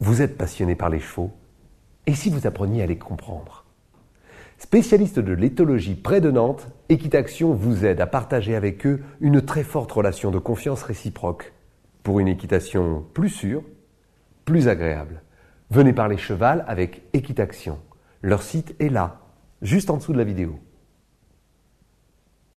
Vous êtes passionné par les chevaux Et si vous appreniez à les comprendre Spécialiste de l'éthologie près de Nantes, Equitaction vous aide à partager avec eux une très forte relation de confiance réciproque pour une équitation plus sûre, plus agréable. Venez parler cheval avec Equitaction. Leur site est là, juste en dessous de la vidéo.